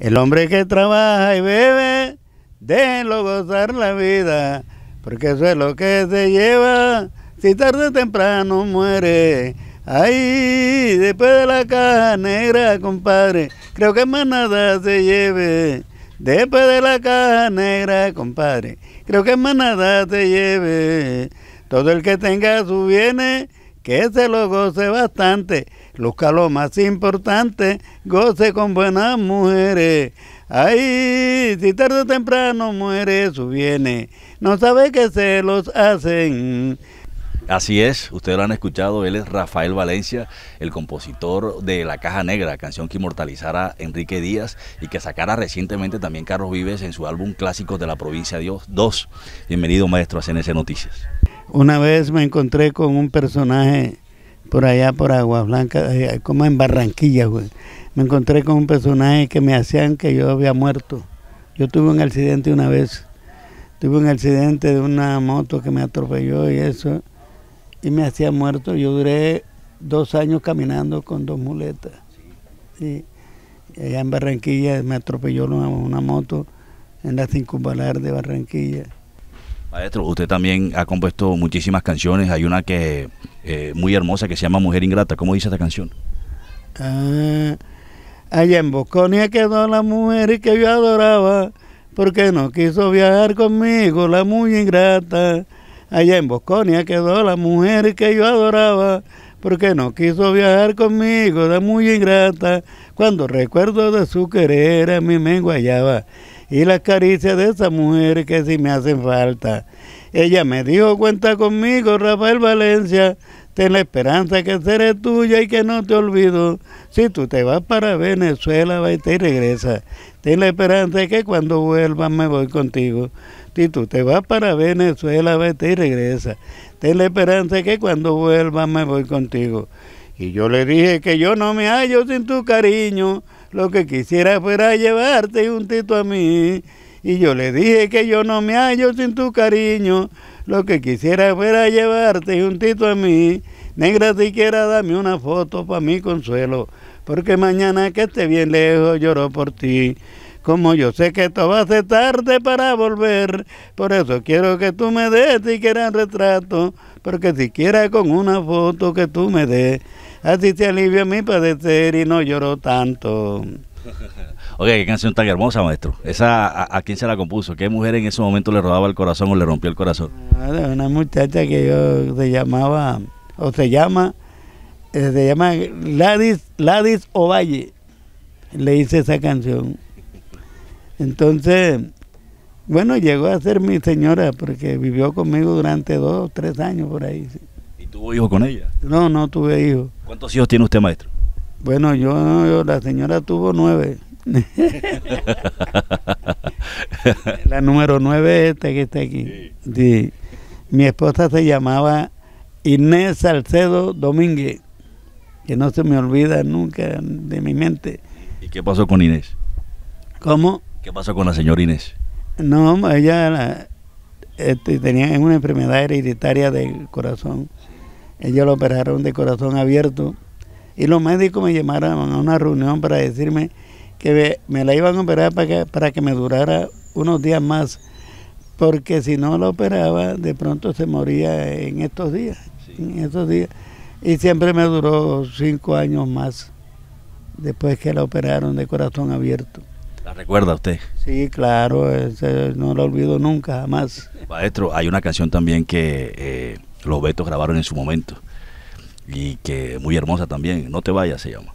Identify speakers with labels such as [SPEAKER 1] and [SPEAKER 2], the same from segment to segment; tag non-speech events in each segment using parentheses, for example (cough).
[SPEAKER 1] El hombre que trabaja y bebe, déjenlo gozar la vida, porque eso es lo que se lleva, si tarde o temprano muere. Ahí, después de la caja negra, compadre, creo que más nada se lleve. Después de la caja negra, compadre, creo que más nada se lleve. Todo el que tenga su bienes que se lo goce bastante, los lo más importante, goce con buenas mujeres. Ay, si tarde o temprano muere, su viene. No sabe que se los hacen.
[SPEAKER 2] Así es, ustedes lo han escuchado, él es Rafael Valencia, el compositor de La Caja Negra, canción que inmortalizará Enrique Díaz y que sacara recientemente también Carlos Vives en su álbum Clásicos de la Provincia Dios 2. Bienvenido maestro a CNC Noticias.
[SPEAKER 1] Una vez me encontré con un personaje por allá, por Agua Blanca, eh, como en Barranquilla, güey. Me encontré con un personaje que me hacían que yo había muerto. Yo tuve un accidente una vez. Tuve un accidente de una moto que me atropelló y eso. Y me hacía muerto. Yo duré dos años caminando con dos muletas. Y allá en Barranquilla me atropelló una, moto en la circunvalar de Barranquilla
[SPEAKER 2] Maestro, usted también ha compuesto muchísimas canciones. Hay una que eh, muy hermosa que se llama Mujer Ingrata. ¿Cómo dice esta canción?
[SPEAKER 1] Ah, allá en Bosconia quedó la mujer que yo adoraba, porque no quiso viajar conmigo, la muy ingrata. Allá en Bosconia quedó la mujer que yo adoraba, porque no quiso viajar conmigo, la muy ingrata. Cuando recuerdo de su querer, a mí me enguayaba y las caricias de esa mujer que si me hacen falta. Ella me dijo, cuenta conmigo, Rafael Valencia, ten la esperanza que seré tuya y que no te olvido. Si tú te vas para Venezuela, va y regresa. Ten la esperanza que cuando vuelvas me voy contigo. Si tú te vas para Venezuela, va y regresa. Ten la esperanza que cuando vuelvas me voy contigo. Y yo le dije que yo no me hallo sin tu cariño lo que quisiera fuera llevarte un tito a mí. Y yo le dije que yo no me hallo sin tu cariño. Lo que quisiera fuera llevarte un tito a mí. Negra, siquiera dame una foto para mi consuelo. Porque mañana que esté bien lejos lloro por ti. Como yo sé que esto va a ser tarde para volver, por eso quiero que tú me des siquiera un retrato, porque siquiera con una foto que tú me des a se te a mi padecer y no lloró tanto. Oye,
[SPEAKER 2] qué canción tan hermosa, maestro. ¿Esa a, quién se la compuso? ¿Qué mujer en ese momento le rodaba el corazón o le rompió el corazón?
[SPEAKER 1] Una muchacha que yo se llamaba, o se llama, eh, se llama Ladis, Ladis Ovalle. Le hice esa canción. Entonces, bueno, llegó a ser mi señora porque vivió conmigo durante dos, tres años por ahí. ¿Y tuvo hijos con ella? No, no tuve hijos.
[SPEAKER 2] ¿Cuántos hijos tiene usted, maestro?
[SPEAKER 1] Bueno, yo, la señora tuvo nueve. (laughs) la número nueve es esta que está aquí. Sí. Mi esposa se llamaba Inés Salcedo Domínguez, que no se me olvida nunca de mi mente.
[SPEAKER 2] ¿Y qué pasó con Inés? ¿Cómo? ¿Qué pasó con la señora Inés?
[SPEAKER 1] No, ella este, tenía una enfermedad hereditaria del corazón ellos lo operaron de corazón abierto y los médicos me llamaron a una reunión para decirme que me la iban a operar para que, para que me durara unos días más, porque si no la operaba, de pronto se moría en estos días, en estos días. Y siempre me duró cinco años más después que la operaron de corazón abierto. ¿La
[SPEAKER 2] recuerda usted?
[SPEAKER 1] Sí, claro, no la olvido nunca, jamás.
[SPEAKER 2] Maestro, hay una canción también que eh, los Betos grabaron en su momento.
[SPEAKER 1] Y que
[SPEAKER 2] muy hermosa también, No te vayas se llama.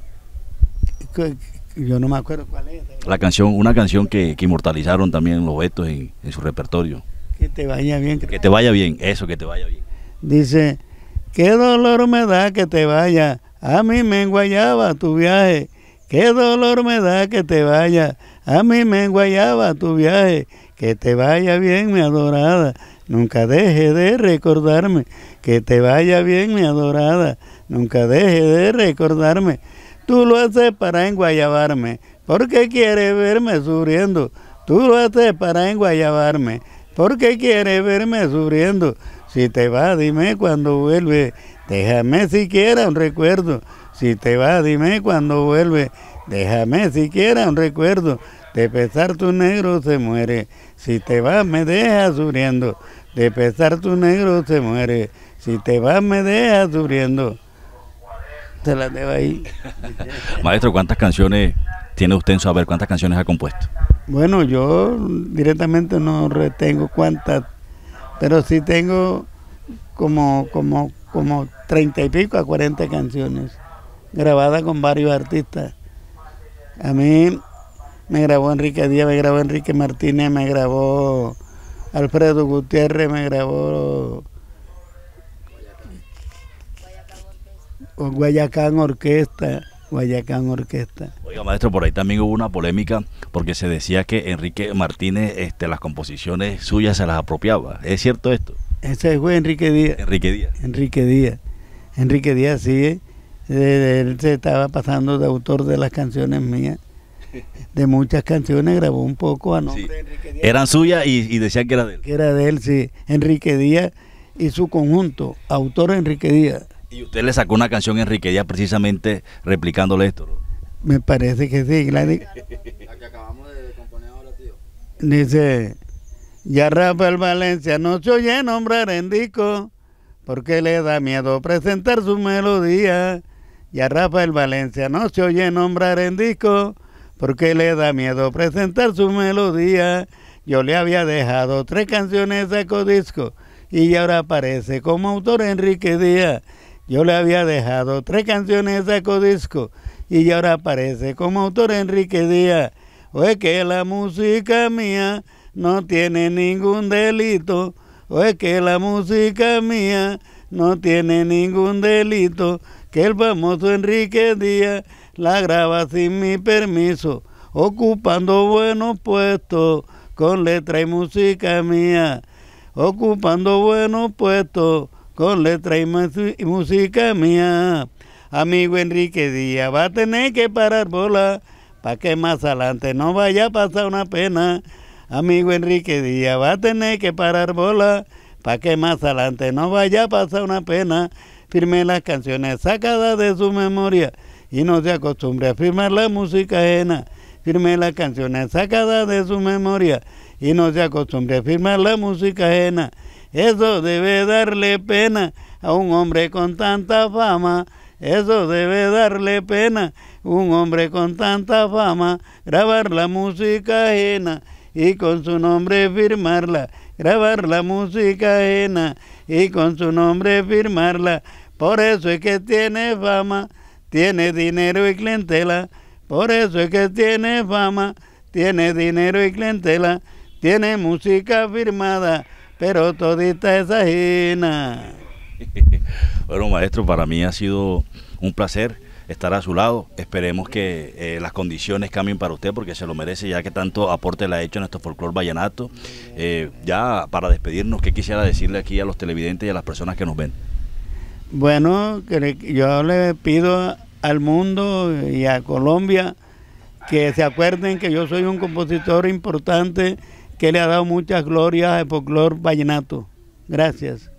[SPEAKER 1] Yo no me acuerdo cuál es.
[SPEAKER 2] La canción, una canción que, inmortalizaron también los Betos en, en, su repertorio.
[SPEAKER 1] Que te vaya bien.
[SPEAKER 2] Que te vaya bien, eso, que te vaya bien.
[SPEAKER 1] Dice, qué dolor me da que te vaya, a mí me enguayaba tu viaje. Qué dolor me da que te vaya, a mí me enguayaba tu viaje. Que te vaya bien, mi adorada. Nunca deje de recordarme que te vaya bien, mi adorada. Nunca deje de recordarme. Tú lo haces para enguayabarme, porque quieres verme sufriendo. Tú lo haces para enguayabarme, porque quieres verme sufriendo. Si te va, dime cuando vuelve. Déjame siquiera un recuerdo. Si te va, dime cuando vuelve. Déjame siquiera un recuerdo. De pesar tu negro se muere, si te vas me deja sufriendo. De pesar tu negro se muere, si te vas me deja sufriendo. Se la debo ahí.
[SPEAKER 2] Maestro, ¿cuántas canciones tiene usted en su ¿Cuántas canciones ha compuesto?
[SPEAKER 1] Bueno, yo directamente no retengo cuántas, pero sí tengo como, como, como 30 y pico a 40 canciones grabadas con varios artistas. A mí me grabó Enrique Díaz, me grabó Enrique Martínez, me grabó Alfredo Gutiérrez, me grabó Guayacán Orquesta. Guayacán Orquesta.
[SPEAKER 2] Oiga, maestro, por ahí también hubo una polémica porque se decía que Enrique Martínez este, las composiciones suyas se las apropiaba. ¿Es cierto
[SPEAKER 1] esto? Ese fue Enrique Díaz. Enrique Díaz. Enrique Díaz. Enrique Díaz, sí. Eh, él se estaba pasando de autor de las canciones mías de muchas canciones, grabó un poco a nombre
[SPEAKER 2] Eran suyas y, decían que era de él. Que
[SPEAKER 1] era de él, sí. Enrique Díaz y su conjunto, autor Enrique Díaz.
[SPEAKER 2] Y usted le sacó una canción Enrique Díaz precisamente replicándole esto.
[SPEAKER 1] Me parece que sí, La que acabamos de componer ahora, tío. Dice, ya Rafael Valencia no se oye nombrar en disco, porque le da miedo presentar su melodía. Ya Rafael Valencia no se oye nombrar en disco, porque le da miedo presentar su melodía. Yo le había dejado tres canciones a Codisco y ahora aparece como autor Enrique Díaz. Yo le había dejado tres canciones de Codisco y ahora aparece como autor Enrique Díaz. Oye que la música mía no tiene ningún delito. Oye que la música mía no tiene ningún delito. Que el famoso Enrique Díaz la graba sin mi permiso, ocupando buenos puestos con letra y música mía, ocupando buenos puestos con letra y, música mía. Amigo Enrique Díaz va a tener que parar bola para que más adelante no vaya a pasar una pena. Amigo Enrique Díaz va a tener que parar bola para que más adelante no vaya a pasar una pena. Firme las canciones sacadas de su memoria y no se acostumbre a firmar la música ajena. Firme las canciones sacadas de su memoria y no se acostumbre a firmar la música ajena. Eso debe darle pena a un hombre con tanta fama. Eso debe darle pena, un hombre con tanta fama, grabar la música ajena y con su nombre firmarla, grabar la música ajena y con su nombre firmarla. Por eso es que tiene fama tiene dinero y clientela, por eso es que tiene fama, tiene dinero y clientela, tiene música firmada, pero todita es ajena. (laughs)
[SPEAKER 2] Bueno, maestro, para mí ha sido un placer estar a su lado. Esperemos que eh, las condiciones cambien para usted porque se lo merece ya que tanto aporte le ha hecho en nuestro folclore vallenato. Eh, ya para despedirnos, ¿qué quisiera decirle aquí a los televidentes y a las personas que nos ven?
[SPEAKER 1] Bueno, yo le pido al mundo y a Colombia que se acuerden que yo soy un compositor importante que le ha dado muchas glorias al folclore vallenato. Gracias.